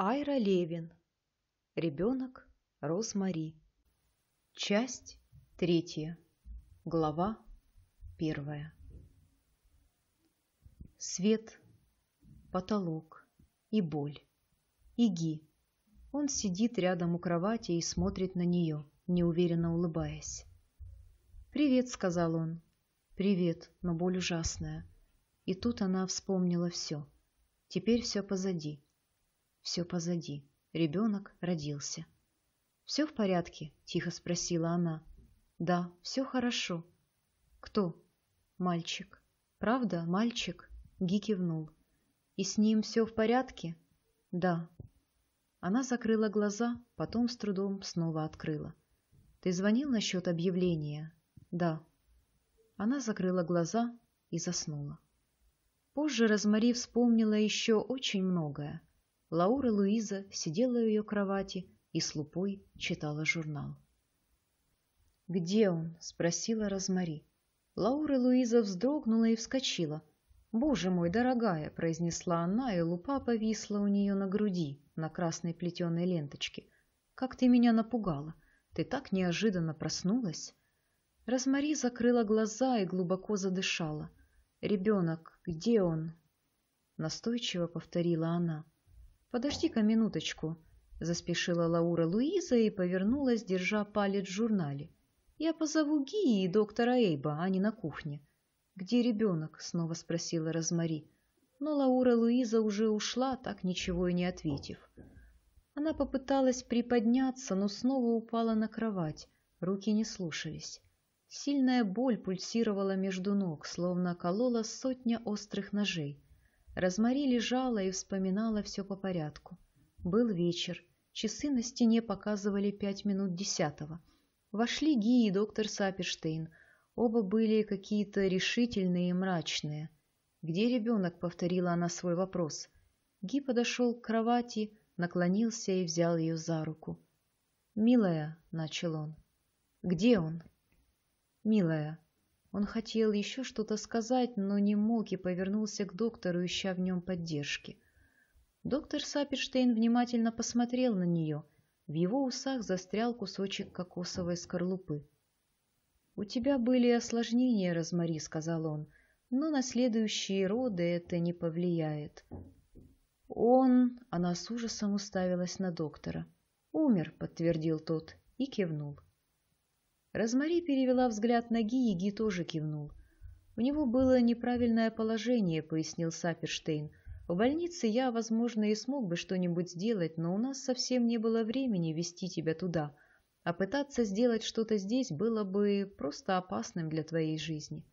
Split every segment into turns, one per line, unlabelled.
Айра Левин. Ребенок Розмари. Часть третья. Глава первая. Свет, потолок и боль. Иги. Он сидит рядом у кровати и смотрит на нее, неуверенно улыбаясь. «Привет», — сказал он. «Привет, но боль ужасная». И тут она вспомнила все. Теперь все позади все позади. Ребенок родился. «Все в порядке?» – тихо спросила она. «Да, все хорошо». «Кто?» «Мальчик». «Правда, мальчик?» – Ги кивнул. «И с ним все в порядке?» «Да». Она закрыла глаза, потом с трудом снова открыла. «Ты звонил насчет объявления?» «Да». Она закрыла глаза и заснула. Позже Розмари вспомнила еще очень многое. Лаура Луиза сидела у ее кровати и с лупой читала журнал. «Где он?» — спросила Розмари. Лаура Луиза вздрогнула и вскочила. «Боже мой, дорогая!» — произнесла она, и лупа повисла у нее на груди, на красной плетеной ленточке. «Как ты меня напугала! Ты так неожиданно проснулась!» Розмари закрыла глаза и глубоко задышала. «Ребенок, где он?» Настойчиво повторила она. «Подожди-ка минуточку», — заспешила Лаура Луиза и повернулась, держа палец в журнале. «Я позову Гии и доктора Эйба, они на кухне». «Где ребенок?» — снова спросила Розмари. Но Лаура Луиза уже ушла, так ничего и не ответив. Она попыталась приподняться, но снова упала на кровать. Руки не слушались. Сильная боль пульсировала между ног, словно колола сотня острых ножей. Розмари лежала и вспоминала все по порядку. Был вечер. Часы на стене показывали пять минут десятого. Вошли Ги и доктор Саперштейн. Оба были какие-то решительные и мрачные. «Где ребенок?» — повторила она свой вопрос. Ги подошел к кровати, наклонился и взял ее за руку. «Милая», — начал он. «Где он?» «Милая, он хотел еще что-то сказать, но не мог и повернулся к доктору, ища в нем поддержки. Доктор Саперштейн внимательно посмотрел на нее. В его усах застрял кусочек кокосовой скорлупы. «У тебя были осложнения, Розмари», — сказал он, — «но на следующие роды это не повлияет». «Он...» — она с ужасом уставилась на доктора. «Умер», — подтвердил тот и кивнул. Розмари перевела взгляд на Ги, и Ги тоже кивнул. «У него было неправильное положение», — пояснил Саперштейн. «В больнице я, возможно, и смог бы что-нибудь сделать, но у нас совсем не было времени вести тебя туда, а пытаться сделать что-то здесь было бы просто опасным для твоей жизни.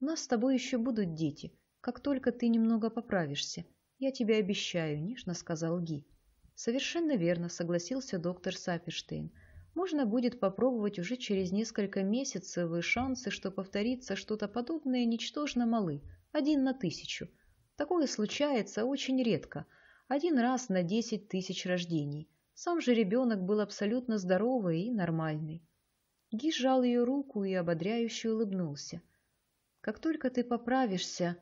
У нас с тобой еще будут дети, как только ты немного поправишься. Я тебе обещаю», — нежно сказал Ги. «Совершенно верно», — согласился доктор Саперштейн можно будет попробовать уже через несколько месяцев, и шансы, что повторится что-то подобное, ничтожно малы, один на тысячу. Такое случается очень редко, один раз на десять тысяч рождений. Сам же ребенок был абсолютно здоровый и нормальный. Ги сжал ее руку и ободряюще улыбнулся. «Как только ты поправишься...»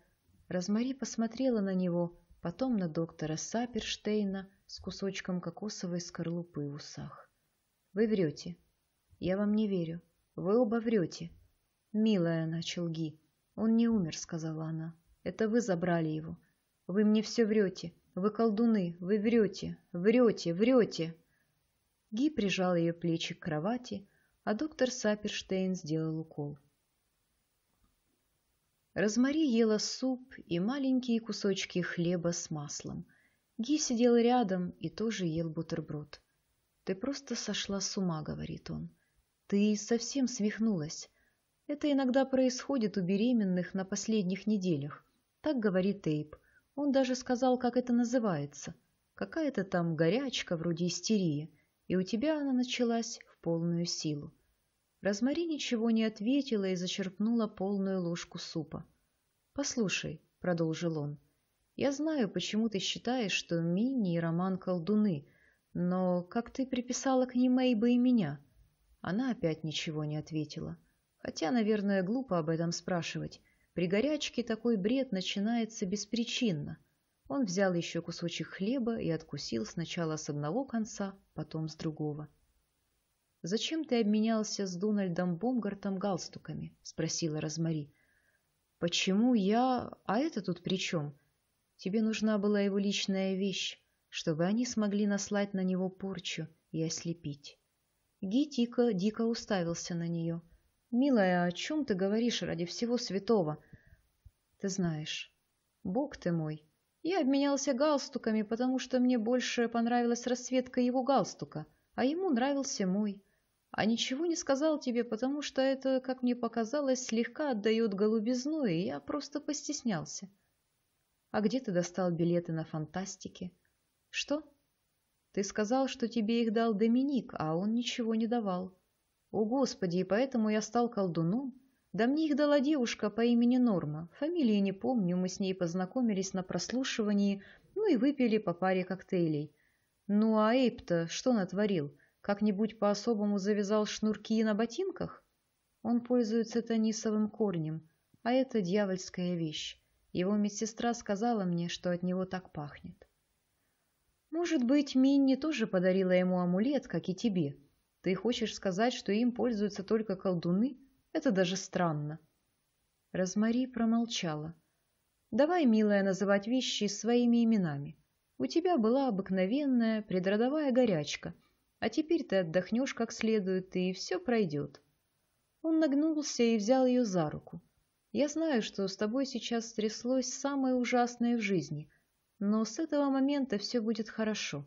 Розмари посмотрела на него, потом на доктора Саперштейна с кусочком кокосовой скорлупы в усах. Вы врете. Я вам не верю. Вы оба врете. Милая, начал Ги. Он не умер, сказала она. Это вы забрали его. Вы мне все врете. Вы колдуны. Вы врете. Врете, врете. Ги прижал ее плечи к кровати, а доктор Саперштейн сделал укол. Розмари ела суп и маленькие кусочки хлеба с маслом. Ги сидел рядом и тоже ел бутерброд. «Ты просто сошла с ума», — говорит он. «Ты совсем свихнулась. Это иногда происходит у беременных на последних неделях». Так говорит Эйп. Он даже сказал, как это называется. Какая-то там горячка, вроде истерии. И у тебя она началась в полную силу. Розмари ничего не ответила и зачерпнула полную ложку супа. «Послушай», — продолжил он, — «я знаю, почему ты считаешь, что Минни и Роман колдуны — но как ты приписала к ним Эйба и меня? Она опять ничего не ответила. Хотя, наверное, глупо об этом спрашивать. При горячке такой бред начинается беспричинно. Он взял еще кусочек хлеба и откусил сначала с одного конца, потом с другого. «Зачем ты обменялся с Дональдом Бомгартом галстуками?» — спросила Розмари. «Почему я... А это тут при чем? Тебе нужна была его личная вещь чтобы они смогли наслать на него порчу и ослепить. Ги тихо, дико уставился на нее. «Милая, о чем ты говоришь ради всего святого?» «Ты знаешь. Бог ты мой. Я обменялся галстуками, потому что мне больше понравилась расцветка его галстука, а ему нравился мой. А ничего не сказал тебе, потому что это, как мне показалось, слегка отдает голубизну, и я просто постеснялся». «А где ты достал билеты на фантастики?» Что? Ты сказал, что тебе их дал Доминик, а он ничего не давал. О, Господи, и поэтому я стал колдуном? Да мне их дала девушка по имени Норма. Фамилии не помню, мы с ней познакомились на прослушивании, ну и выпили по паре коктейлей. Ну а Эйп-то что натворил? Как-нибудь по-особому завязал шнурки на ботинках? Он пользуется танисовым корнем, а это дьявольская вещь. Его медсестра сказала мне, что от него так пахнет. Может быть, Минни тоже подарила ему амулет, как и тебе. Ты хочешь сказать, что им пользуются только колдуны? Это даже странно. Розмари промолчала. Давай, милая, называть вещи своими именами. У тебя была обыкновенная предродовая горячка, а теперь ты отдохнешь как следует, и все пройдет. Он нагнулся и взял ее за руку. Я знаю, что с тобой сейчас стряслось самое ужасное в жизни — но с этого момента все будет хорошо.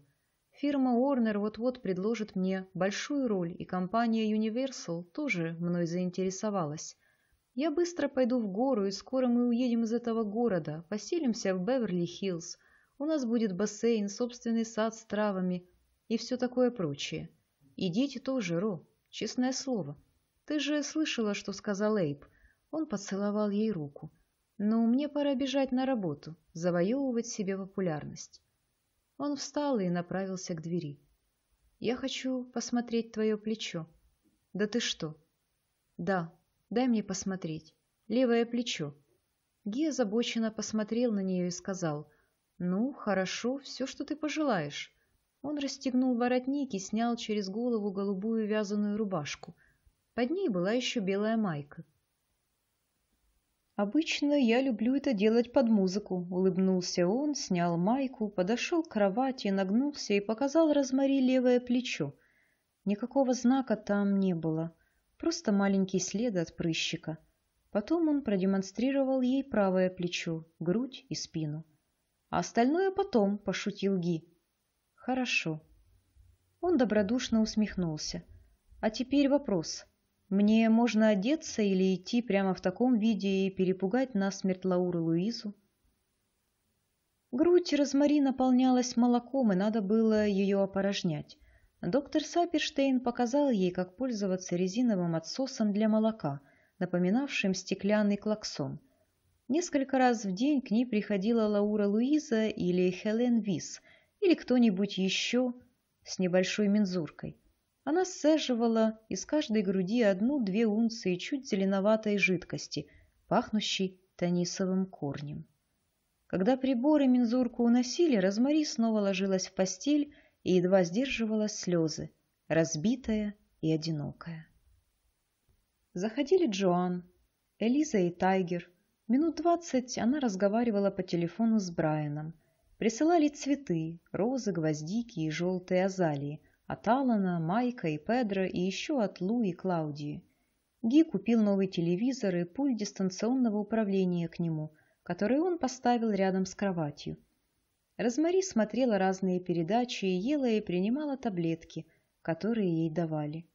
Фирма Warner вот-вот предложит мне большую роль, и компания Universal тоже мной заинтересовалась. Я быстро пойду в гору, и скоро мы уедем из этого города, поселимся в Беверли-Хиллз. У нас будет бассейн, собственный сад с травами и все такое прочее. И дети тоже, Ро, честное слово. Ты же слышала, что сказал Эйб. Он поцеловал ей руку. Но мне пора бежать на работу, завоевывать себе популярность. Он встал и направился к двери. Я хочу посмотреть твое плечо. Да ты что? Да, дай мне посмотреть. Левое плечо. Ги озабоченно посмотрел на нее и сказал, «Ну, хорошо, все, что ты пожелаешь». Он расстегнул воротник и снял через голову голубую вязаную рубашку. Под ней была еще белая майка. «Обычно я люблю это делать под музыку», — улыбнулся он, снял майку, подошел к кровати, нагнулся и показал Розмари левое плечо. Никакого знака там не было, просто маленький след от прыщика. Потом он продемонстрировал ей правое плечо, грудь и спину. «А остальное потом», — пошутил Ги. «Хорошо». Он добродушно усмехнулся. «А теперь вопрос. Мне можно одеться или идти прямо в таком виде и перепугать насмерть Лауру Луизу? Грудь Розмари наполнялась молоком, и надо было ее опорожнять. Доктор Саперштейн показал ей, как пользоваться резиновым отсосом для молока, напоминавшим стеклянный клаксон. Несколько раз в день к ней приходила Лаура Луиза или Хелен Вис, или кто-нибудь еще с небольшой мензуркой. Она сцеживала из каждой груди одну-две унции чуть зеленоватой жидкости, пахнущей танисовым корнем. Когда приборы мензурку уносили, Розмари снова ложилась в постель и едва сдерживала слезы, разбитая и одинокая. Заходили Джоан, Элиза и Тайгер. Минут двадцать она разговаривала по телефону с Брайаном. Присылали цветы, розы, гвоздики и желтые азалии – от Алана, Майка и Педро, и еще от Лу и Клаудии. Ги купил новый телевизор и пульт дистанционного управления к нему, который он поставил рядом с кроватью. Розмари смотрела разные передачи, ела и принимала таблетки, которые ей давали.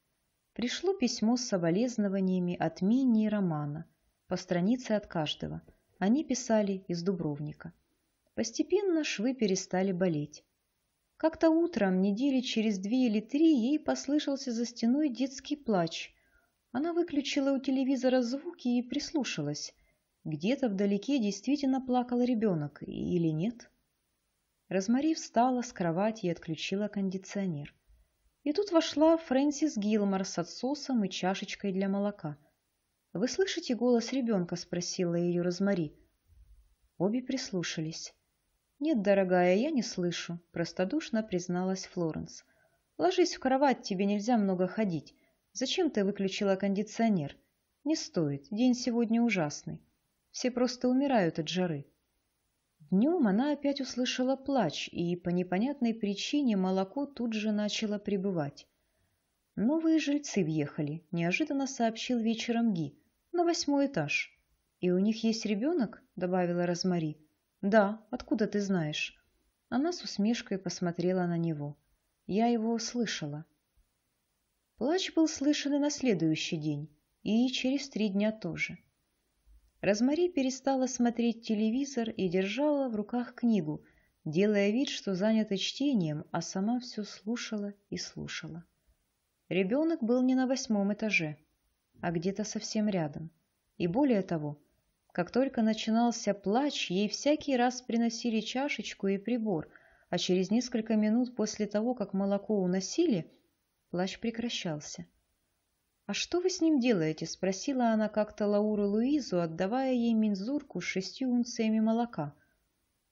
Пришло письмо с соболезнованиями от Мини и Романа, по странице от каждого. Они писали из Дубровника. Постепенно швы перестали болеть. Как-то утром, недели через две или три, ей послышался за стеной детский плач. Она выключила у телевизора звуки и прислушалась. Где-то вдалеке действительно плакал ребенок или нет? Розмари встала с кровати и отключила кондиционер. И тут вошла Фрэнсис Гилмор с отсосом и чашечкой для молока. «Вы слышите голос ребенка?» – спросила ее Розмари. Обе прислушались. «Нет, дорогая, я не слышу», – простодушно призналась Флоренс. «Ложись в кровать, тебе нельзя много ходить. Зачем ты выключила кондиционер? Не стоит, день сегодня ужасный. Все просто умирают от жары». Днем она опять услышала плач, и по непонятной причине молоко тут же начало прибывать. «Новые жильцы въехали», – неожиданно сообщил вечером Ги, – «на восьмой этаж». «И у них есть ребенок?» – добавила Розмари. «Да, откуда ты знаешь?» Она с усмешкой посмотрела на него. «Я его слышала. Плач был слышен и на следующий день, и через три дня тоже. Розмари перестала смотреть телевизор и держала в руках книгу, делая вид, что занята чтением, а сама все слушала и слушала. Ребенок был не на восьмом этаже, а где-то совсем рядом. И более того, как только начинался плач, ей всякий раз приносили чашечку и прибор, а через несколько минут после того, как молоко уносили, плач прекращался. «А что вы с ним делаете?» – спросила она как-то Лауру Луизу, отдавая ей мензурку с шестью унциями молока.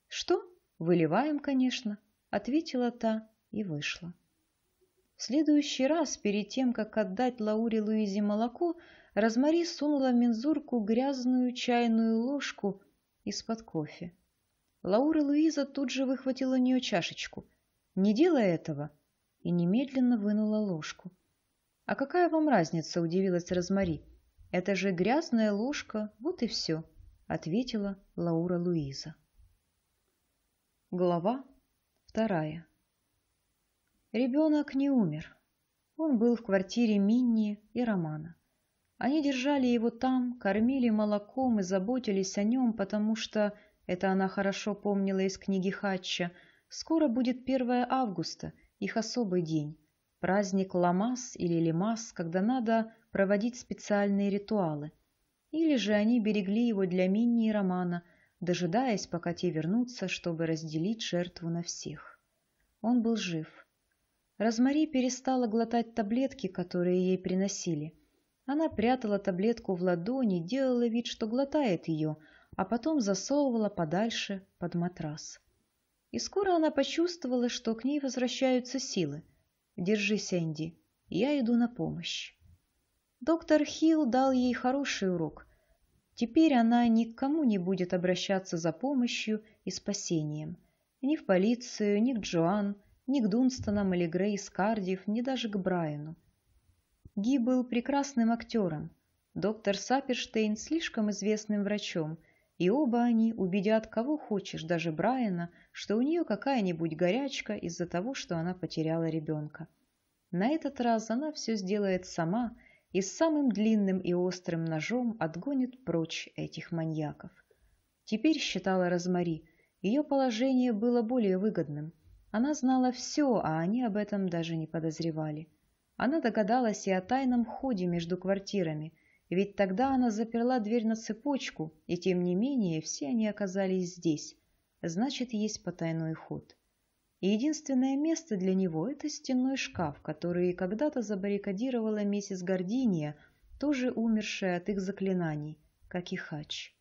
«Что? Выливаем, конечно», – ответила та и вышла. В следующий раз, перед тем, как отдать Лауре Луизе молоко, Розмари сунула в мензурку грязную чайную ложку из-под кофе. Лаура Луиза тут же выхватила у нее чашечку. «Не делай этого!» и немедленно вынула ложку. «А какая вам разница?» – удивилась Розмари. «Это же грязная ложка, вот и все», – ответила Лаура Луиза. Глава вторая Ребенок не умер. Он был в квартире Минни и Романа. Они держали его там, кормили молоком и заботились о нем, потому что, это она хорошо помнила из книги Хатча, скоро будет 1 августа, их особый день, праздник Ламас или Лимас, когда надо проводить специальные ритуалы. Или же они берегли его для Минни и Романа, дожидаясь, пока те вернутся, чтобы разделить жертву на всех. Он был жив. Розмари перестала глотать таблетки, которые ей приносили – она прятала таблетку в ладони, делала вид, что глотает ее, а потом засовывала подальше под матрас. И скоро она почувствовала, что к ней возвращаются силы. «Держись, Энди, я иду на помощь». Доктор Хилл дал ей хороший урок. Теперь она ни к кому не будет обращаться за помощью и спасением. Ни в полицию, ни к Джоан, ни к Дунстанам или Грейс Кардив, ни даже к Брайану. Ги был прекрасным актером, доктор Саперштейн слишком известным врачом, и оба они убедят кого хочешь, даже Брайана, что у нее какая-нибудь горячка из-за того, что она потеряла ребенка. На этот раз она все сделает сама и с самым длинным и острым ножом отгонит прочь этих маньяков. Теперь, считала Розмари, ее положение было более выгодным. Она знала все, а они об этом даже не подозревали. — она догадалась и о тайном ходе между квартирами, ведь тогда она заперла дверь на цепочку, и тем не менее все они оказались здесь. Значит, есть потайной ход. И единственное место для него – это стенной шкаф, который когда-то забаррикадировала миссис Гординия, тоже умершая от их заклинаний, как и Хач.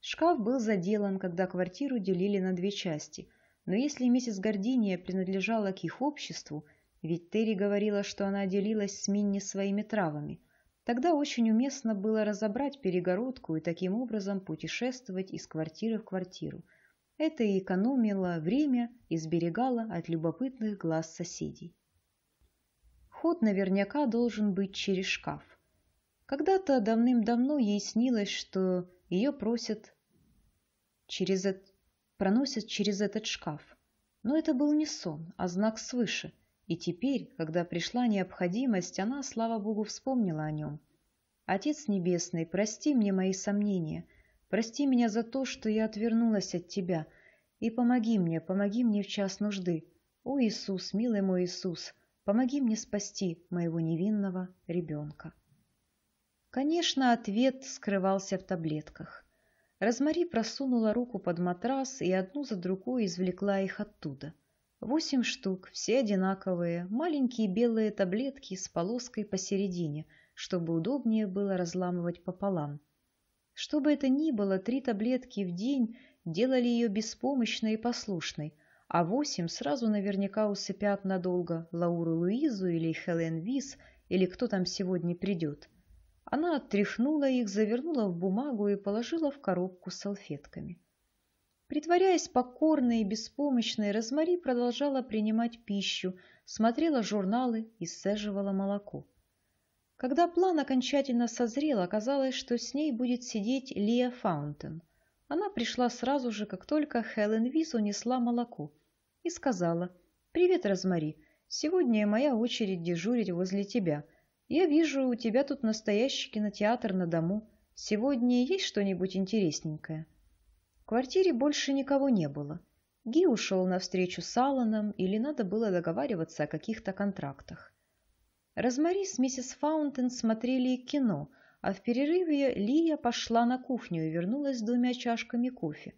Шкаф был заделан, когда квартиру делили на две части, но если миссис Гординия принадлежала к их обществу – ведь Терри говорила, что она делилась с Минни своими травами. Тогда очень уместно было разобрать перегородку и таким образом путешествовать из квартиры в квартиру. Это и экономило время и сберегало от любопытных глаз соседей. Ход наверняка должен быть через шкаф. Когда-то давным-давно ей снилось, что ее просят через этот, проносят через этот шкаф. Но это был не сон, а знак свыше – и теперь, когда пришла необходимость, она, слава Богу, вспомнила о нем. «Отец Небесный, прости мне мои сомнения, прости меня за то, что я отвернулась от Тебя, и помоги мне, помоги мне в час нужды. О, Иисус, милый мой Иисус, помоги мне спасти моего невинного ребенка». Конечно, ответ скрывался в таблетках. Розмари просунула руку под матрас и одну за другой извлекла их оттуда – Восемь штук, все одинаковые, маленькие белые таблетки с полоской посередине, чтобы удобнее было разламывать пополам. Что бы это ни было, три таблетки в день делали ее беспомощной и послушной, а восемь сразу наверняка усыпят надолго Лауру Луизу или Хелен Вис, или кто там сегодня придет. Она оттряхнула их, завернула в бумагу и положила в коробку с салфетками. — Притворяясь покорной и беспомощной, Розмари продолжала принимать пищу, смотрела журналы и сцеживала молоко. Когда план окончательно созрел, оказалось, что с ней будет сидеть Лия Фаунтен. Она пришла сразу же, как только Хелен Виз унесла молоко, и сказала «Привет, Розмари, сегодня моя очередь дежурить возле тебя. Я вижу, у тебя тут настоящий кинотеатр на дому. Сегодня есть что-нибудь интересненькое?» В квартире больше никого не было. Ги ушел на встречу с Алланом, или надо было договариваться о каких-то контрактах. Розмари с миссис Фаунтен смотрели кино, а в перерыве Лия пошла на кухню и вернулась с двумя чашками кофе.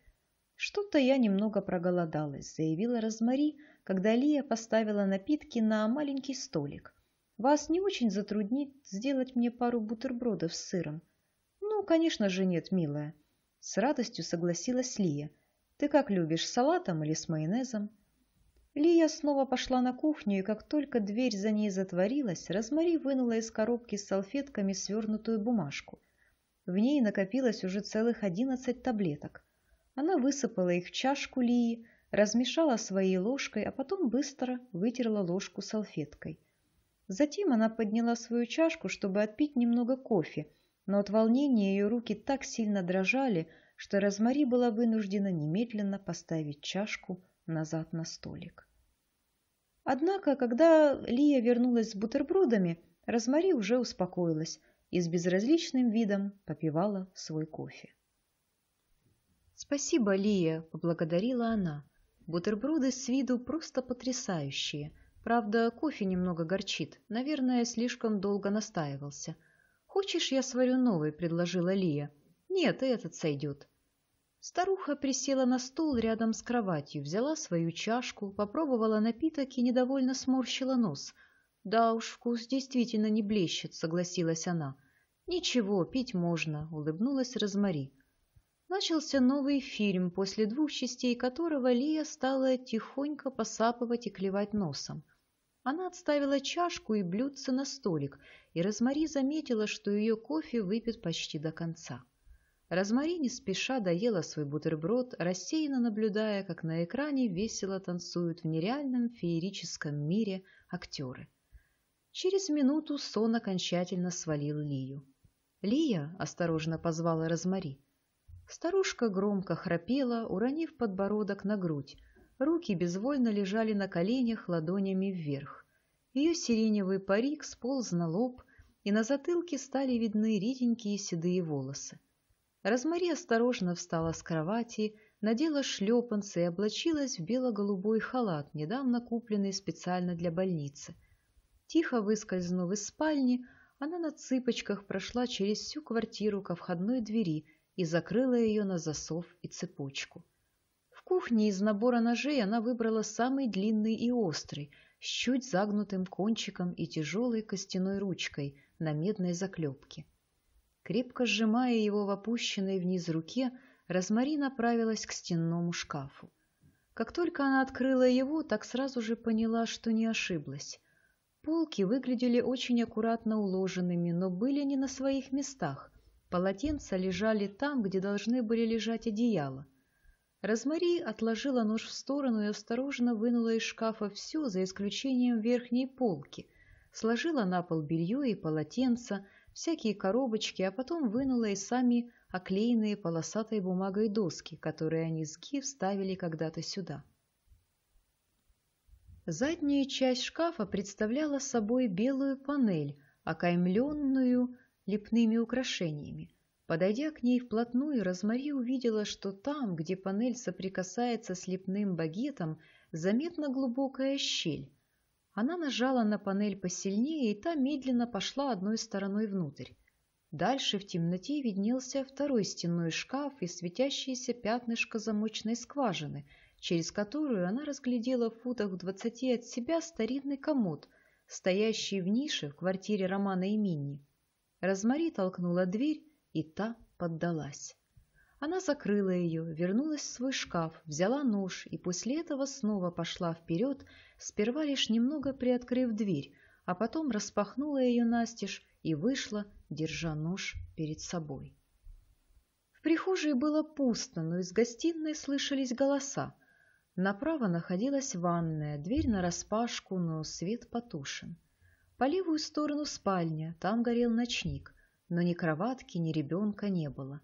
«Что-то я немного проголодалась», — заявила Розмари, когда Лия поставила напитки на маленький столик. «Вас не очень затруднит сделать мне пару бутербродов с сыром?» «Ну, конечно же нет, милая». С радостью согласилась Лия. Ты как любишь, с салатом или с майонезом? Лия снова пошла на кухню, и как только дверь за ней затворилась, Розмари вынула из коробки с салфетками свернутую бумажку. В ней накопилось уже целых одиннадцать таблеток. Она высыпала их в чашку Лии, размешала своей ложкой, а потом быстро вытерла ложку салфеткой. Затем она подняла свою чашку, чтобы отпить немного кофе – но от волнения ее руки так сильно дрожали, что Розмари была вынуждена немедленно поставить чашку назад на столик. Однако, когда Лия вернулась с бутербродами, Розмари уже успокоилась и с безразличным видом попивала свой кофе. «Спасибо, Лия!» – поблагодарила она. «Бутерброды с виду просто потрясающие. Правда, кофе немного горчит. Наверное, слишком долго настаивался. «Хочешь, я сварю новый?» – предложила Лия. «Нет, и этот сойдет». Старуха присела на стул рядом с кроватью, взяла свою чашку, попробовала напиток и недовольно сморщила нос. «Да уж, вкус действительно не блещет», — согласилась она. «Ничего, пить можно», — улыбнулась Розмари. Начался новый фильм, после двух частей которого Лия стала тихонько посапывать и клевать носом. Она отставила чашку и блюдце на столик, и Розмари заметила, что ее кофе выпит почти до конца. Розмари не спеша доела свой бутерброд, рассеянно наблюдая, как на экране весело танцуют в нереальном феерическом мире актеры. Через минуту сон окончательно свалил Лию. «Лия!» – осторожно позвала Розмари. Старушка громко храпела, уронив подбородок на грудь, Руки безвольно лежали на коленях ладонями вверх. Ее сиреневый парик сполз на лоб, и на затылке стали видны реденькие седые волосы. Розмари осторожно встала с кровати, надела шлепанцы и облачилась в бело-голубой халат, недавно купленный специально для больницы. Тихо выскользнув из спальни, она на цыпочках прошла через всю квартиру ко входной двери и закрыла ее на засов и цепочку. — кухне из набора ножей она выбрала самый длинный и острый, с чуть загнутым кончиком и тяжелой костяной ручкой на медной заклепке. Крепко сжимая его в опущенной вниз руке, Розмари направилась к стенному шкафу. Как только она открыла его, так сразу же поняла, что не ошиблась. Полки выглядели очень аккуратно уложенными, но были не на своих местах. Полотенца лежали там, где должны были лежать одеяла. Розмари отложила нож в сторону и осторожно вынула из шкафа все, за исключением верхней полки. Сложила на пол белье и полотенца, всякие коробочки, а потом вынула и сами оклеенные полосатой бумагой доски, которые они с Ги вставили когда-то сюда. Задняя часть шкафа представляла собой белую панель, окаймленную лепными украшениями. Подойдя к ней вплотную, Розмари увидела, что там, где панель соприкасается с лепным багетом, заметна глубокая щель. Она нажала на панель посильнее, и та медленно пошла одной стороной внутрь. Дальше в темноте виднелся второй стенной шкаф и светящееся пятнышко замочной скважины, через которую она разглядела в футах в двадцати от себя старинный комод, стоящий в нише в квартире Романа и Минни. Розмари толкнула дверь, и та поддалась. Она закрыла ее, вернулась в свой шкаф, взяла нож и после этого снова пошла вперед, сперва лишь немного приоткрыв дверь, а потом распахнула ее настежь и вышла, держа нож перед собой. В прихожей было пусто, но из гостиной слышались голоса. Направо находилась ванная, дверь нараспашку, но свет потушен. По левую сторону спальня, там горел ночник но ни кроватки, ни ребенка не было.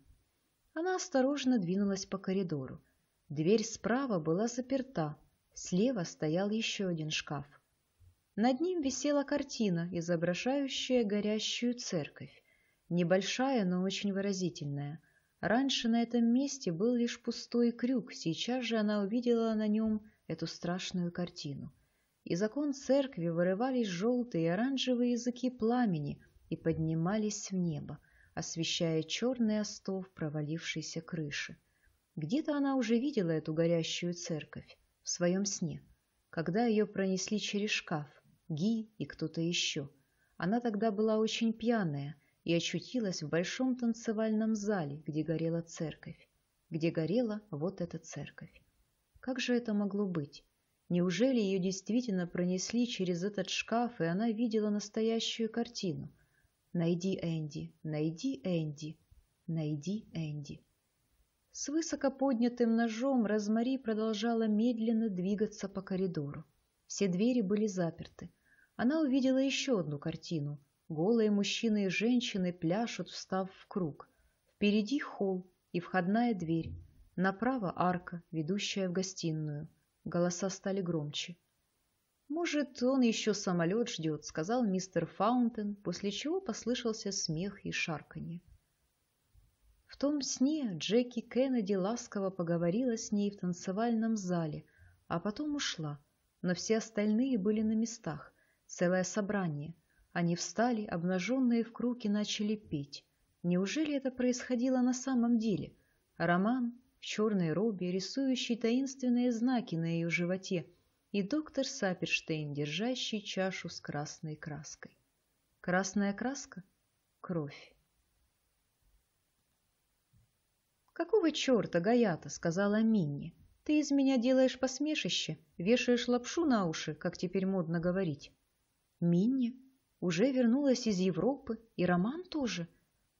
Она осторожно двинулась по коридору. Дверь справа была заперта, слева стоял еще один шкаф. Над ним висела картина, изображающая горящую церковь. Небольшая, но очень выразительная. Раньше на этом месте был лишь пустой крюк, сейчас же она увидела на нем эту страшную картину. Из окон церкви вырывались желтые и оранжевые языки пламени – и поднимались в небо, освещая черный остов провалившейся крыши. Где-то она уже видела эту горящую церковь в своем сне, когда ее пронесли через шкаф, Ги и кто-то еще. Она тогда была очень пьяная и очутилась в большом танцевальном зале, где горела церковь, где горела вот эта церковь. Как же это могло быть? Неужели ее действительно пронесли через этот шкаф, и она видела настоящую картину — Найди Энди, найди Энди, найди Энди. С высоко поднятым ножом Розмари продолжала медленно двигаться по коридору. Все двери были заперты. Она увидела еще одну картину. Голые мужчины и женщины пляшут, встав в круг. Впереди холл и входная дверь. Направо арка, ведущая в гостиную. Голоса стали громче. «Может, он еще самолет ждет», — сказал мистер Фаунтен, после чего послышался смех и шарканье. В том сне Джеки Кеннеди ласково поговорила с ней в танцевальном зале, а потом ушла, но все остальные были на местах, целое собрание. Они встали, обнаженные в круг и начали петь. Неужели это происходило на самом деле? Роман в черной робе, рисующий таинственные знаки на ее животе — и доктор Саперштейн, держащий чашу с красной краской. Красная краска — кровь. «Какого черта, Гаята?» — сказала Минни. «Ты из меня делаешь посмешище, вешаешь лапшу на уши, как теперь модно говорить». Минни уже вернулась из Европы, и Роман тоже.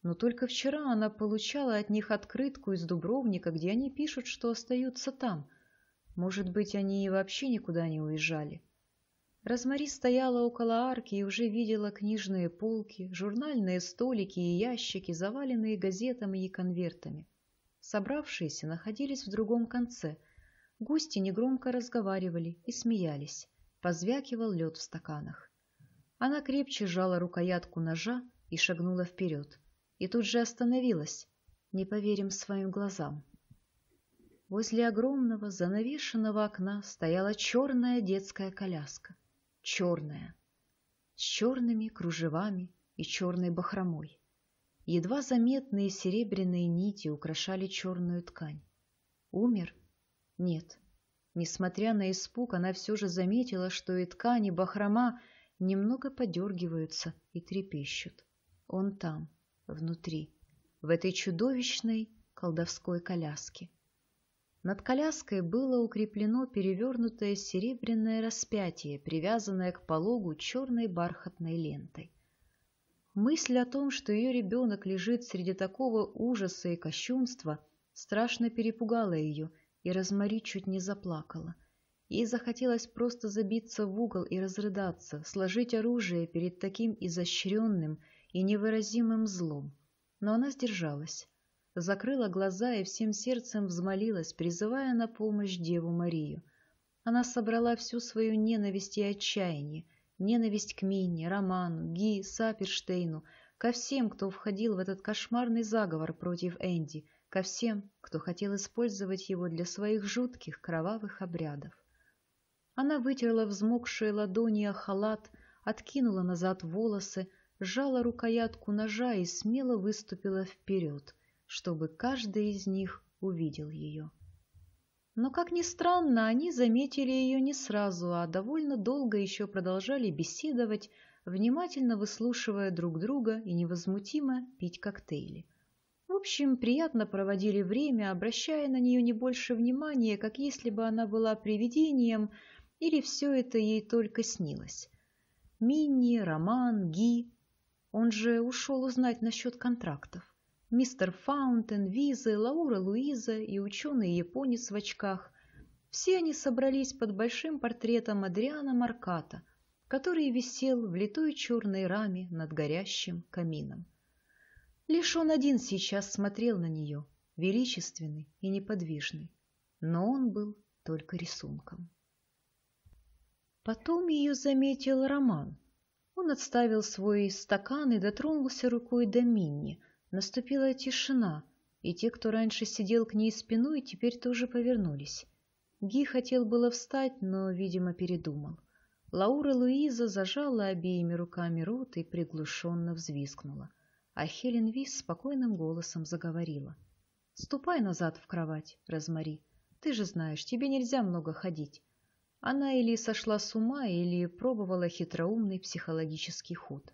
Но только вчера она получала от них открытку из Дубровника, где они пишут, что остаются там — может быть, они и вообще никуда не уезжали. Розмари стояла около арки и уже видела книжные полки, журнальные столики и ящики, заваленные газетами и конвертами. Собравшиеся находились в другом конце. Гости негромко разговаривали и смеялись. Позвякивал лед в стаканах. Она крепче сжала рукоятку ножа и шагнула вперед. И тут же остановилась. Не поверим своим глазам. Возле огромного занавешенного окна стояла черная детская коляска. Черная. С черными кружевами и черной бахромой. Едва заметные серебряные нити украшали черную ткань. Умер? Нет. Несмотря на испуг, она все же заметила, что и ткани бахрома немного подергиваются и трепещут. Он там, внутри, в этой чудовищной колдовской коляске. Над коляской было укреплено перевернутое серебряное распятие, привязанное к пологу черной бархатной лентой. Мысль о том, что ее ребенок лежит среди такого ужаса и кощунства, страшно перепугала ее, и Розмари чуть не заплакала. Ей захотелось просто забиться в угол и разрыдаться, сложить оружие перед таким изощренным и невыразимым злом. Но она сдержалась закрыла глаза и всем сердцем взмолилась, призывая на помощь Деву Марию. Она собрала всю свою ненависть и отчаяние, ненависть к Мине, Роману, Ги, Саперштейну, ко всем, кто входил в этот кошмарный заговор против Энди, ко всем, кто хотел использовать его для своих жутких кровавых обрядов. Она вытерла взмокшие ладони о халат, откинула назад волосы, сжала рукоятку ножа и смело выступила вперед — чтобы каждый из них увидел ее. Но, как ни странно, они заметили ее не сразу, а довольно долго еще продолжали беседовать, внимательно выслушивая друг друга и невозмутимо пить коктейли. В общем, приятно проводили время, обращая на нее не больше внимания, как если бы она была привидением или все это ей только снилось. Минни, Роман, Ги. Он же ушел узнать насчет контрактов мистер Фаунтен, Визы, Лаура Луиза и ученый-японец в очках. Все они собрались под большим портретом Адриана Марката, который висел в литой черной раме над горящим камином. Лишь он один сейчас смотрел на нее, величественный и неподвижный, но он был только рисунком. Потом ее заметил Роман. Он отставил свой стакан и дотронулся рукой до Минни – Наступила тишина, и те, кто раньше сидел к ней спиной, теперь тоже повернулись. Ги хотел было встать, но, видимо, передумал. Лаура Луиза зажала обеими руками рот и приглушенно взвискнула. А Хелен Вис спокойным голосом заговорила. «Ступай назад в кровать, Розмари. Ты же знаешь, тебе нельзя много ходить». Она или сошла с ума, или пробовала хитроумный психологический ход.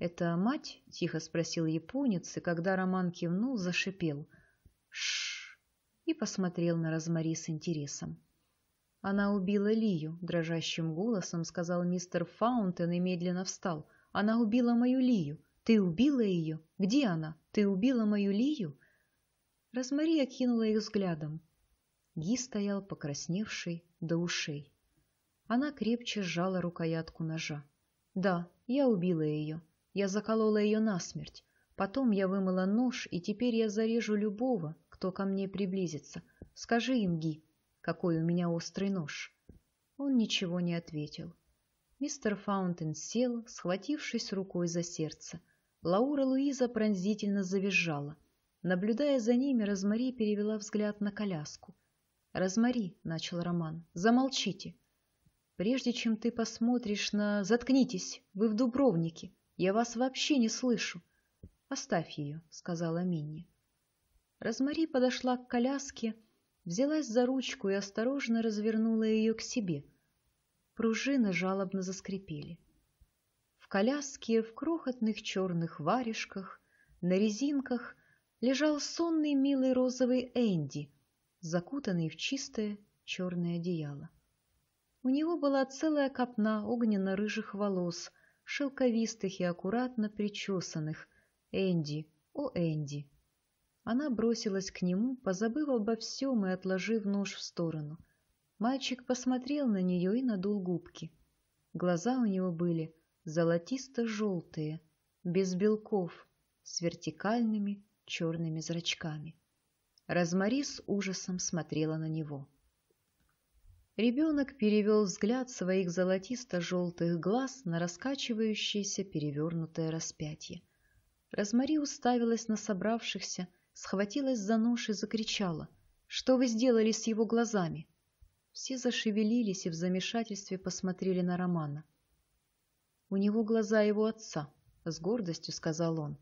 «Это мать?» – тихо спросил японец, и когда Роман кивнул, зашипел. «Шш!» и посмотрел на Розмари с интересом. «Она убила Лию», – дрожащим голосом сказал мистер Фаунтен и медленно встал. «Она убила мою Лию! Ты убила ее? Где она? Ты убила мою Лию?» Розмари окинула их взглядом. Ги стоял покрасневший до ушей. Она крепче сжала рукоятку ножа. «Да, я убила ее», я заколола ее насмерть. Потом я вымыла нож, и теперь я зарежу любого, кто ко мне приблизится. Скажи им, Ги, какой у меня острый нож. Он ничего не ответил. Мистер Фаунтен сел, схватившись рукой за сердце. Лаура Луиза пронзительно завизжала. Наблюдая за ними, Розмари перевела взгляд на коляску. «Розмари», — начал Роман, — «замолчите. Прежде чем ты посмотришь на... Заткнитесь, вы в Дубровнике. Я вас вообще не слышу. Оставь ее, сказала Минни. Розмари подошла к коляске, взялась за ручку и осторожно развернула ее к себе. Пружины жалобно заскрипели. В коляске, в крохотных черных варежках, на резинках лежал сонный милый розовый Энди, закутанный в чистое черное одеяло. У него была целая копна огненно-рыжих волос — шелковистых и аккуратно причесанных. Энди, о Энди! Она бросилась к нему, позабыв обо всем и отложив нож в сторону. Мальчик посмотрел на нее и надул губки. Глаза у него были золотисто-желтые, без белков, с вертикальными черными зрачками. Розмари с ужасом смотрела на него. Ребенок перевел взгляд своих золотисто-желтых глаз на раскачивающееся перевернутое распятие. Розмари уставилась на собравшихся, схватилась за нож и закричала. «Что вы сделали с его глазами?» Все зашевелились и в замешательстве посмотрели на Романа. «У него глаза его отца», — с гордостью сказал он.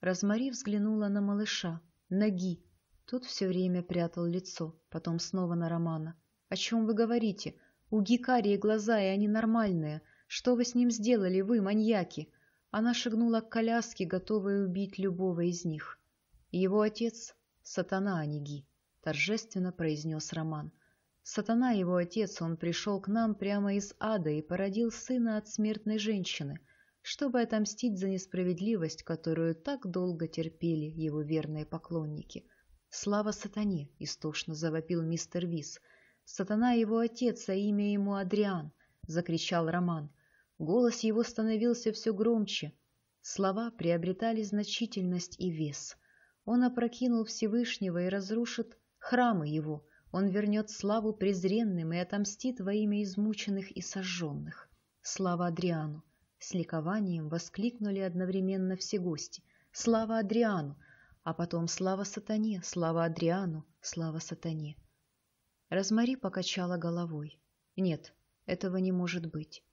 Розмари взглянула на малыша, ноги. Тот все время прятал лицо, потом снова на Романа — «О чем вы говорите? У Гикарии глаза, и они нормальные. Что вы с ним сделали, вы, маньяки?» Она шагнула к коляске, готовая убить любого из них. «Его отец — сатана, а торжественно произнес Роман. «Сатана его отец, он пришел к нам прямо из ада и породил сына от смертной женщины» чтобы отомстить за несправедливость, которую так долго терпели его верные поклонники. «Слава сатане!» — истошно завопил мистер Вис — Сатана его отец, а имя ему Адриан, закричал Роман. Голос его становился все громче. Слова приобретали значительность и вес. Он опрокинул Всевышнего и разрушит храмы его. Он вернет славу презренным и отомстит во имя измученных и сожженных. Слава Адриану! С ликованием воскликнули одновременно все гости. Слава Адриану! А потом слава сатане, слава Адриану, слава сатане! Розмари покачала головой. «Нет, этого не может быть.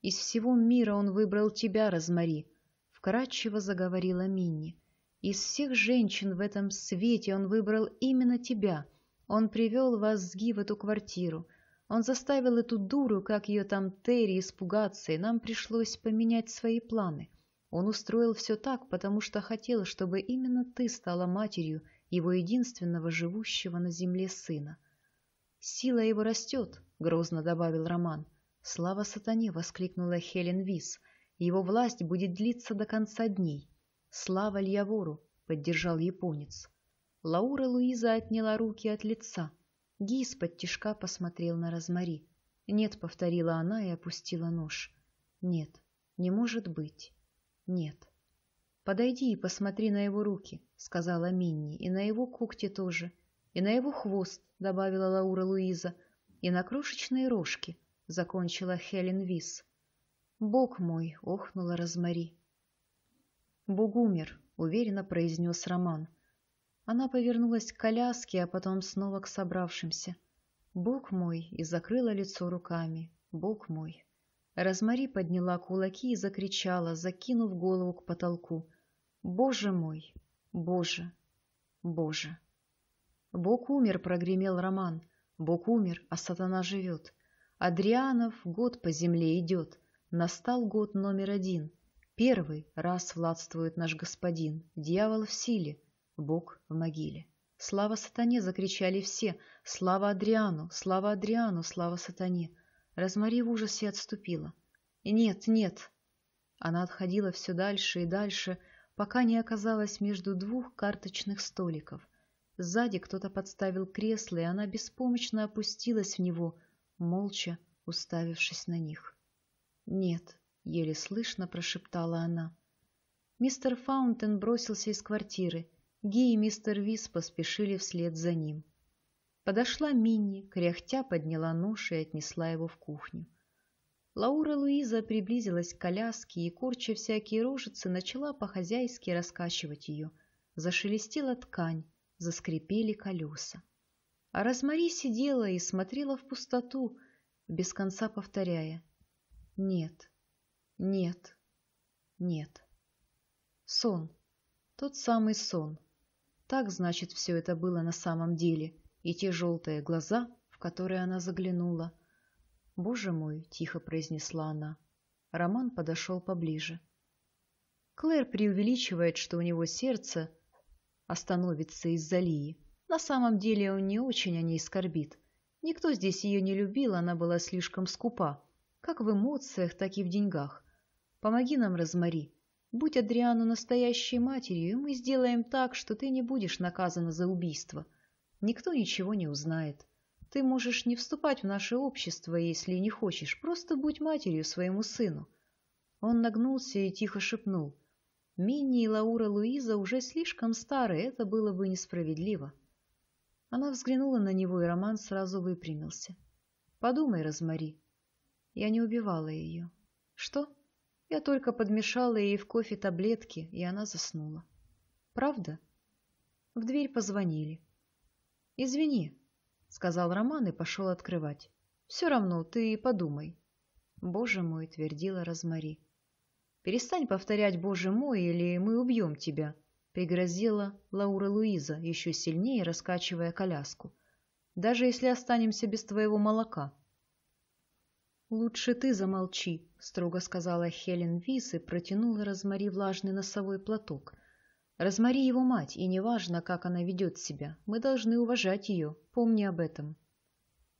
Из всего мира он выбрал тебя, Розмари», — вкратчиво заговорила Минни. «Из всех женщин в этом свете он выбрал именно тебя. Он привел вас с Ги в эту квартиру. Он заставил эту дуру, как ее там Терри, испугаться, и нам пришлось поменять свои планы. Он устроил все так, потому что хотел, чтобы именно ты стала матерью его единственного живущего на земле сына». «Сила его растет», — грозно добавил Роман. «Слава сатане!» — воскликнула Хелен Вис. «Его власть будет длиться до конца дней». «Слава Льявору!» — поддержал японец. Лаура Луиза отняла руки от лица. Ги из-под тишка посмотрел на Розмари. «Нет», — повторила она и опустила нож. «Нет, не может быть. Нет». «Подойди и посмотри на его руки», — сказала Минни, — «и на его когти тоже» и на его хвост, — добавила Лаура Луиза, — и на крошечные рожки, — закончила Хелен Вис. «Бог мой!» — охнула Розмари. «Бог умер», — уверенно произнес Роман. Она повернулась к коляске, а потом снова к собравшимся. «Бог мой!» и закрыла лицо руками. «Бог мой!» Розмари подняла кулаки и закричала, закинув голову к потолку. «Боже мой! Боже! Боже!» Бог умер, прогремел роман. Бог умер, а сатана живет. Адрианов год по земле идет. Настал год номер один. Первый раз владствует наш господин. Дьявол в силе, Бог в могиле. Слава сатане! закричали все. Слава Адриану! Слава Адриану! Слава сатане! Розмари в ужасе отступила. Нет, нет! Она отходила все дальше и дальше, пока не оказалась между двух карточных столиков. Сзади кто-то подставил кресло, и она беспомощно опустилась в него, молча уставившись на них. «Нет», — еле слышно прошептала она. Мистер Фаунтен бросился из квартиры. Ги и мистер Вис поспешили вслед за ним. Подошла Минни, кряхтя подняла нож и отнесла его в кухню. Лаура Луиза приблизилась к коляске и, корча всякие рожицы, начала по-хозяйски раскачивать ее. Зашелестела ткань, заскрипели колеса. А Розмари сидела и смотрела в пустоту, без конца повторяя «Нет, нет, нет». Сон, тот самый сон. Так, значит, все это было на самом деле, и те желтые глаза, в которые она заглянула. «Боже мой!» — тихо произнесла она. Роман подошел поближе. Клэр преувеличивает, что у него сердце — остановится из-за Лии. На самом деле он не очень о ней скорбит. Никто здесь ее не любил, она была слишком скупа. Как в эмоциях, так и в деньгах. Помоги нам, Розмари. Будь Адриану настоящей матерью, и мы сделаем так, что ты не будешь наказана за убийство. Никто ничего не узнает. Ты можешь не вступать в наше общество, если не хочешь. Просто будь матерью своему сыну. Он нагнулся и тихо шепнул. Минни и Лаура Луиза уже слишком стары, это было бы несправедливо. Она взглянула на него, и Роман сразу выпрямился. «Подумай, Розмари. Я не убивала ее». «Что?» Я только подмешала ей в кофе таблетки, и она заснула. «Правда?» В дверь позвонили. «Извини», — сказал Роман и пошел открывать. «Все равно, ты подумай». «Боже мой», — твердила Розмари. «Перестань повторять, боже мой, или мы убьем тебя», — пригрозила Лаура Луиза, еще сильнее раскачивая коляску. «Даже если останемся без твоего молока». «Лучше ты замолчи», — строго сказала Хелен Вис и протянула Розмари влажный носовой платок. «Розмари его мать, и неважно, как она ведет себя, мы должны уважать ее, помни об этом».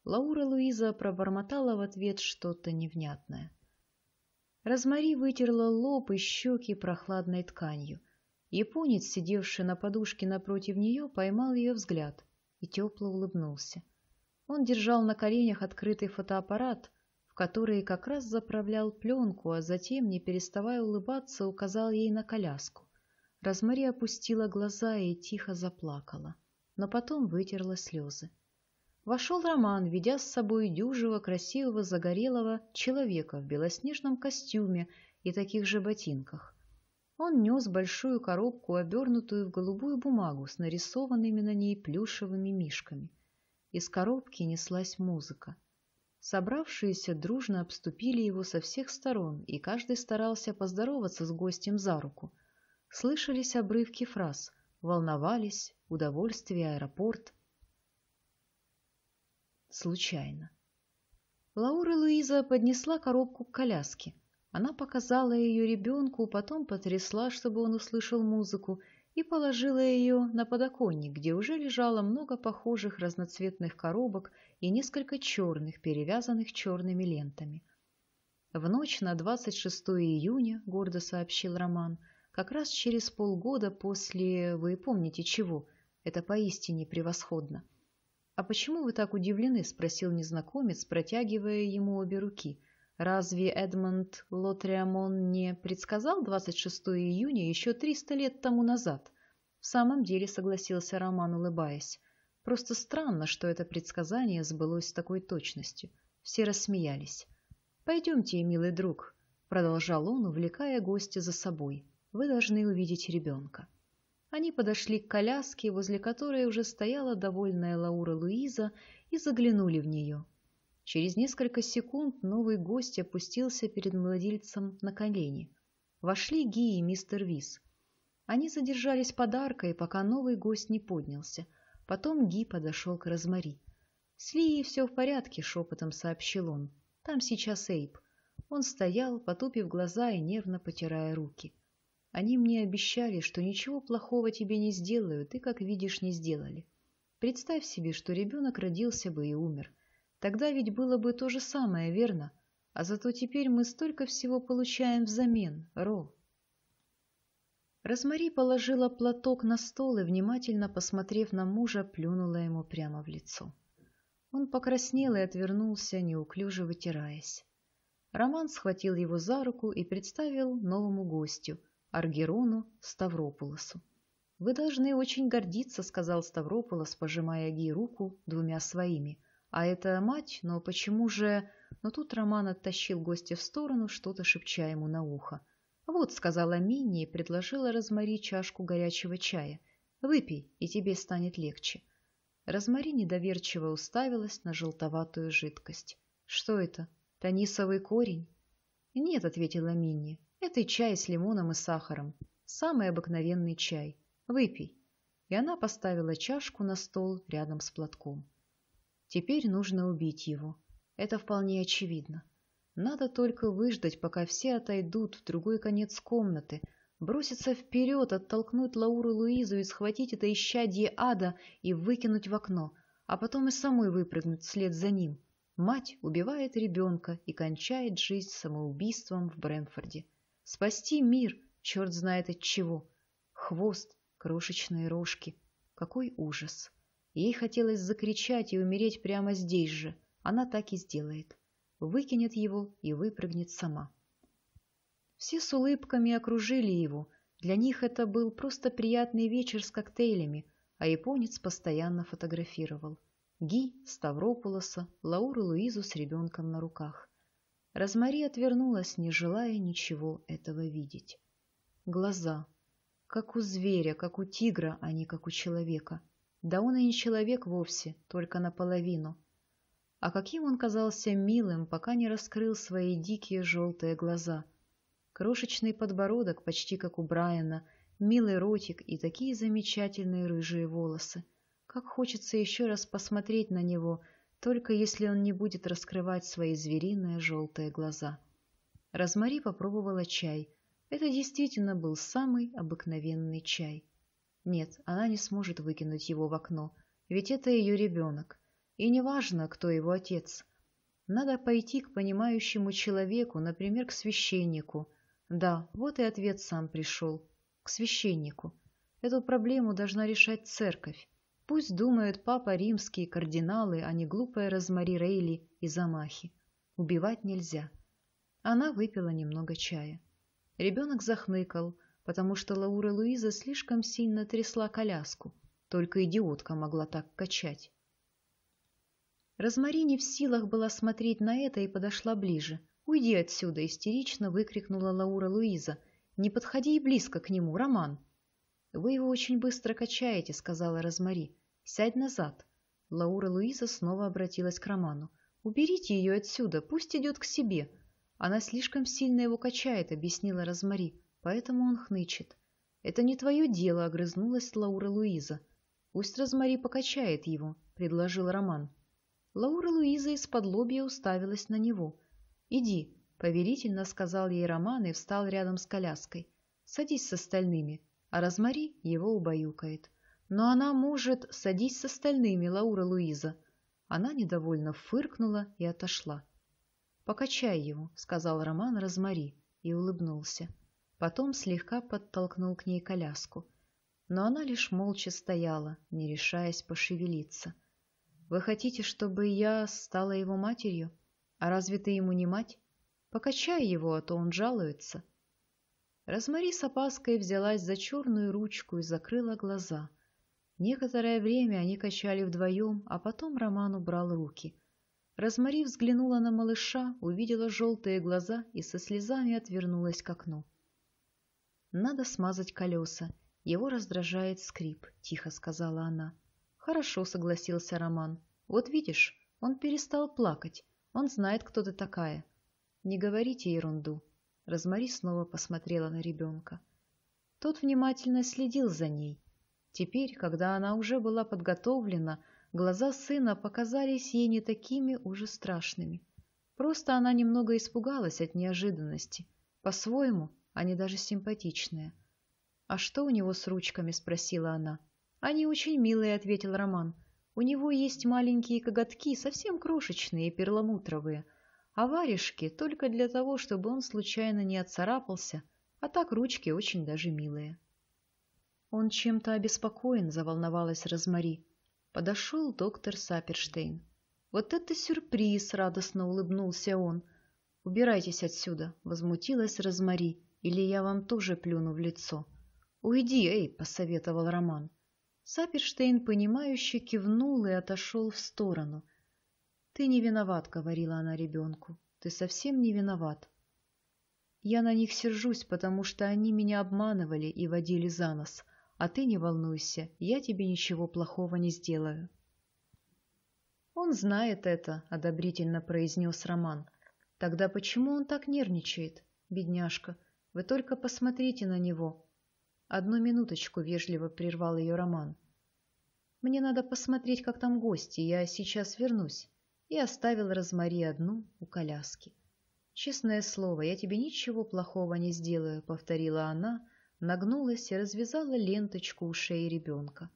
Лаура Луиза пробормотала в ответ что-то невнятное. Розмари вытерла лоб и щеки прохладной тканью. Японец, сидевший на подушке напротив нее, поймал ее взгляд и тепло улыбнулся. Он держал на коленях открытый фотоаппарат, в который как раз заправлял пленку, а затем, не переставая улыбаться, указал ей на коляску. Розмари опустила глаза и тихо заплакала, но потом вытерла слезы вошел Роман, ведя с собой дюжего, красивого, загорелого человека в белоснежном костюме и таких же ботинках. Он нес большую коробку, обернутую в голубую бумагу с нарисованными на ней плюшевыми мишками. Из коробки неслась музыка. Собравшиеся дружно обступили его со всех сторон, и каждый старался поздороваться с гостем за руку. Слышались обрывки фраз «волновались», «удовольствие», «аэропорт», случайно. Лаура Луиза поднесла коробку к коляске. Она показала ее ребенку, потом потрясла, чтобы он услышал музыку, и положила ее на подоконник, где уже лежало много похожих разноцветных коробок и несколько черных, перевязанных черными лентами. В ночь на 26 июня, гордо сообщил Роман, как раз через полгода после, вы помните чего, это поистине превосходно, «А почему вы так удивлены?» — спросил незнакомец, протягивая ему обе руки. «Разве Эдмонд Лотриамон не предсказал 26 июня еще 300 лет тому назад?» «В самом деле», — согласился Роман, улыбаясь. «Просто странно, что это предсказание сбылось с такой точностью». Все рассмеялись. «Пойдемте, милый друг», — продолжал он, увлекая гостя за собой. «Вы должны увидеть ребенка». Они подошли к коляске, возле которой уже стояла довольная Лаура Луиза, и заглянули в нее. Через несколько секунд новый гость опустился перед владельцем на колени. Вошли Ги и мистер Виз. Они задержались подаркой, пока новый гость не поднялся. Потом Ги подошел к Розмари. «С Лией все в порядке», — шепотом сообщил он. «Там сейчас Эйп». Он стоял, потупив глаза и нервно потирая руки. — они мне обещали, что ничего плохого тебе не сделают, и, как видишь, не сделали. Представь себе, что ребенок родился бы и умер. Тогда ведь было бы то же самое, верно? А зато теперь мы столько всего получаем взамен, Ро. Розмари положила платок на стол и, внимательно посмотрев на мужа, плюнула ему прямо в лицо. Он покраснел и отвернулся, неуклюже вытираясь. Роман схватил его за руку и представил новому гостю — Аргерону Ставрополосу. «Вы должны очень гордиться», — сказал Ставрополос, пожимая ей руку двумя своими. «А это мать, но почему же...» Но тут Роман оттащил гостя в сторону, что-то шепча ему на ухо. «Вот», — сказала Минни и предложила Розмари чашку горячего чая. «Выпей, и тебе станет легче». Розмари недоверчиво уставилась на желтоватую жидкость. «Что это? Танисовый корень?» «Нет», — ответила Минни, это чай с лимоном и сахаром. Самый обыкновенный чай. Выпей. И она поставила чашку на стол рядом с платком. Теперь нужно убить его. Это вполне очевидно. Надо только выждать, пока все отойдут в другой конец комнаты, броситься вперед, оттолкнуть Лауру Луизу и схватить это исчадье ада и выкинуть в окно, а потом и самой выпрыгнуть вслед за ним. Мать убивает ребенка и кончает жизнь самоубийством в Брэнфорде. Спасти мир, черт знает от чего. Хвост, крошечные рожки. Какой ужас. Ей хотелось закричать и умереть прямо здесь же. Она так и сделает. Выкинет его и выпрыгнет сама. Все с улыбками окружили его. Для них это был просто приятный вечер с коктейлями, а японец постоянно фотографировал. Ги, Ставропулоса, Лауру Луизу с ребенком на руках. Розмари отвернулась, не желая ничего этого видеть. Глаза. Как у зверя, как у тигра, а не как у человека. Да он и не человек вовсе, только наполовину. А каким он казался милым, пока не раскрыл свои дикие желтые глаза. Крошечный подбородок, почти как у Брайана, милый ротик и такие замечательные рыжие волосы. Как хочется еще раз посмотреть на него, только если он не будет раскрывать свои звериные желтые глаза. Розмари попробовала чай. Это действительно был самый обыкновенный чай. Нет, она не сможет выкинуть его в окно, ведь это ее ребенок. И неважно, кто его отец. Надо пойти к понимающему человеку, например, к священнику. Да, вот и ответ сам пришел. К священнику. Эту проблему должна решать церковь. Пусть думают папа римские кардиналы, а не глупая Розмари Рейли и замахи. Убивать нельзя. Она выпила немного чая. Ребенок захныкал, потому что Лаура Луиза слишком сильно трясла коляску. Только идиотка могла так качать. Розмари не в силах была смотреть на это и подошла ближе. «Уйди отсюда!» — истерично выкрикнула Лаура Луиза. «Не подходи близко к нему, Роман!» «Вы его очень быстро качаете», — сказала Розмари. «Сядь назад». Лаура Луиза снова обратилась к Роману. «Уберите ее отсюда, пусть идет к себе». «Она слишком сильно его качает», — объяснила Розмари, — «поэтому он хнычет». «Это не твое дело», — огрызнулась Лаура Луиза. «Пусть Розмари покачает его», — предложил Роман. Лаура Луиза из-под лобья уставилась на него. «Иди», — повелительно сказал ей Роман и встал рядом с коляской. «Садись с остальными а Розмари его убаюкает. Но она может садись с остальными, Лаура Луиза. Она недовольно фыркнула и отошла. «Покачай его», — сказал Роман Розмари и улыбнулся. Потом слегка подтолкнул к ней коляску. Но она лишь молча стояла, не решаясь пошевелиться. «Вы хотите, чтобы я стала его матерью? А разве ты ему не мать? Покачай его, а то он жалуется». Розмари с опаской взялась за черную ручку и закрыла глаза. Некоторое время они качали вдвоем, а потом Роман убрал руки. Розмари взглянула на малыша, увидела желтые глаза и со слезами отвернулась к окну. «Надо смазать колеса. Его раздражает скрип», — тихо сказала она. «Хорошо», — согласился Роман. «Вот видишь, он перестал плакать. Он знает, кто ты такая. Не говорите ерунду. Розмари снова посмотрела на ребенка. Тот внимательно следил за ней. Теперь, когда она уже была подготовлена, глаза сына показались ей не такими уже страшными. Просто она немного испугалась от неожиданности. По-своему, они даже симпатичные. «А что у него с ручками?» — спросила она. «Они очень милые», — ответил Роман. «У него есть маленькие коготки, совсем крошечные и перламутровые а варежки только для того, чтобы он случайно не отцарапался, а так ручки очень даже милые. Он чем-то обеспокоен, заволновалась Розмари. Подошел доктор Саперштейн. Вот это сюрприз, радостно улыбнулся он. Убирайтесь отсюда, возмутилась Розмари, или я вам тоже плюну в лицо. Уйди, эй, посоветовал Роман. Саперштейн, понимающе кивнул и отошел в сторону — «Ты не виноват», — говорила она ребенку. «Ты совсем не виноват». Я на них сержусь, потому что они меня обманывали и водили за нос. А ты не волнуйся, я тебе ничего плохого не сделаю. Он знает это, одобрительно произнес Роман. Тогда почему он так нервничает, бедняжка? Вы только посмотрите на него. Одну минуточку вежливо прервал ее Роман. Мне надо посмотреть, как там гости, я сейчас вернусь и оставил Розмари одну у коляски. «Честное слово, я тебе ничего плохого не сделаю», — повторила она, нагнулась и развязала ленточку у шеи ребенка.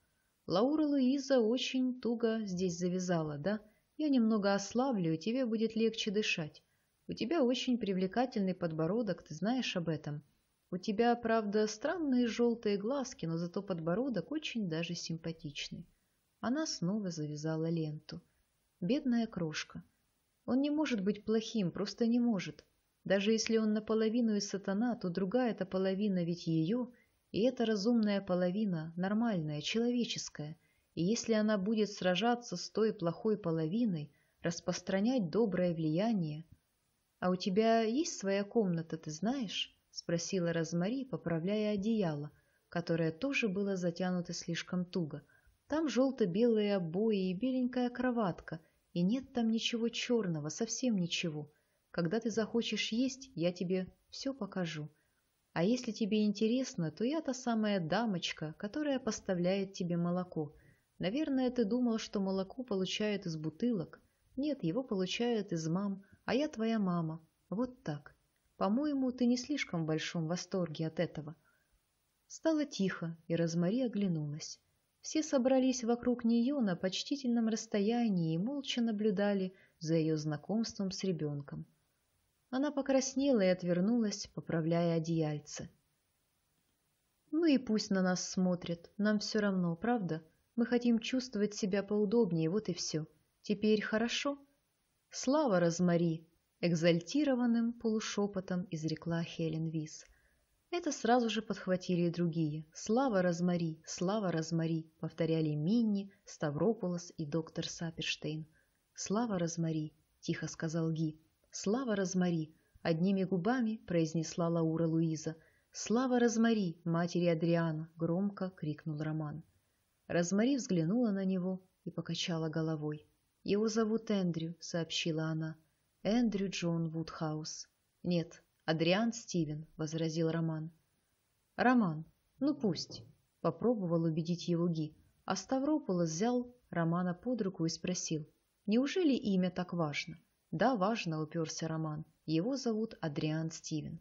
«Лаура Луиза очень туго здесь завязала, да? Я немного ослаблю, и тебе будет легче дышать. У тебя очень привлекательный подбородок, ты знаешь об этом. У тебя, правда, странные желтые глазки, но зато подбородок очень даже симпатичный». Она снова завязала ленту. Бедная крошка. Он не может быть плохим, просто не может. Даже если он наполовину из сатана, то другая эта половина ведь ее, и эта разумная половина, нормальная, человеческая. И если она будет сражаться с той плохой половиной, распространять доброе влияние... «А у тебя есть своя комната, ты знаешь?» — спросила Розмари, поправляя одеяло, которое тоже было затянуто слишком туго — там желто-белые обои и беленькая кроватка, и нет там ничего черного, совсем ничего. Когда ты захочешь есть, я тебе все покажу. А если тебе интересно, то я та самая дамочка, которая поставляет тебе молоко. Наверное, ты думал, что молоко получают из бутылок. Нет, его получают из мам, а я твоя мама. Вот так. По-моему, ты не слишком в большом восторге от этого. Стало тихо, и Розмари оглянулась. Все собрались вокруг нее на почтительном расстоянии и молча наблюдали за ее знакомством с ребенком. Она покраснела и отвернулась, поправляя одеяльце. «Ну и пусть на нас смотрят, нам все равно, правда? Мы хотим чувствовать себя поудобнее, вот и все. Теперь хорошо?» «Слава Розмари!» — экзальтированным полушепотом изрекла Хелен Вис — это сразу же подхватили и другие. «Слава Розмари! Слава Розмари!» — повторяли Минни, Ставрополос и доктор Саперштейн. «Слава Розмари!» — тихо сказал Ги. «Слава Розмари!» — одними губами произнесла Лаура Луиза. «Слава Розмари!» — матери Адриана! — громко крикнул Роман. Розмари взглянула на него и покачала головой. «Его зовут Эндрю», — сообщила она. «Эндрю Джон Вудхаус». «Нет, Адриан Стивен, возразил Роман. Роман, ну пусть, попробовал убедить его Ги, а Ставропулос взял Романа под руку и спросил, неужели имя так важно? Да, важно, уперся Роман, его зовут Адриан Стивен.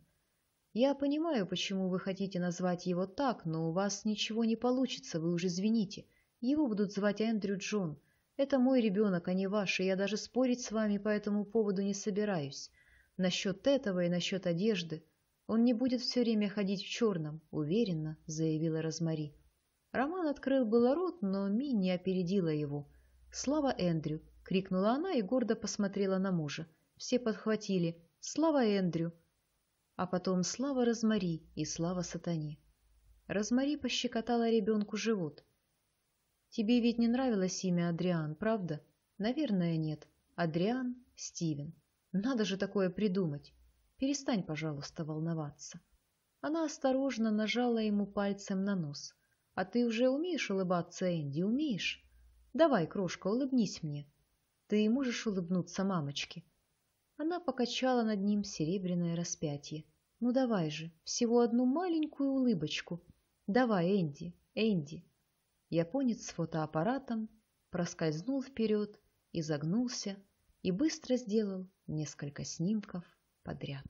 Я понимаю, почему вы хотите назвать его так, но у вас ничего не получится, вы уже извините. Его будут звать Эндрю Джон. Это мой ребенок, а не ваш, и я даже спорить с вами по этому поводу не собираюсь. Насчет этого и насчет одежды. Он не будет все время ходить в черном, уверенно, заявила Розмари. Роман открыл было рот, но Ми не опередила его. «Слава Эндрю!» — крикнула она и гордо посмотрела на мужа. Все подхватили «Слава Эндрю!» А потом «Слава Розмари!» и «Слава Сатане!» Розмари пощекотала ребенку живот. «Тебе ведь не нравилось имя Адриан, правда?» «Наверное, нет. Адриан Стивен». Надо же такое придумать. Перестань, пожалуйста, волноваться. Она осторожно нажала ему пальцем на нос. А ты уже умеешь улыбаться, Энди, умеешь? Давай, крошка, улыбнись мне. Ты можешь улыбнуться мамочке? Она покачала над ним серебряное распятие. Ну давай же, всего одну маленькую улыбочку. Давай, Энди, Энди. Японец с фотоаппаратом проскользнул вперед, изогнулся и быстро сделал несколько снимков подряд.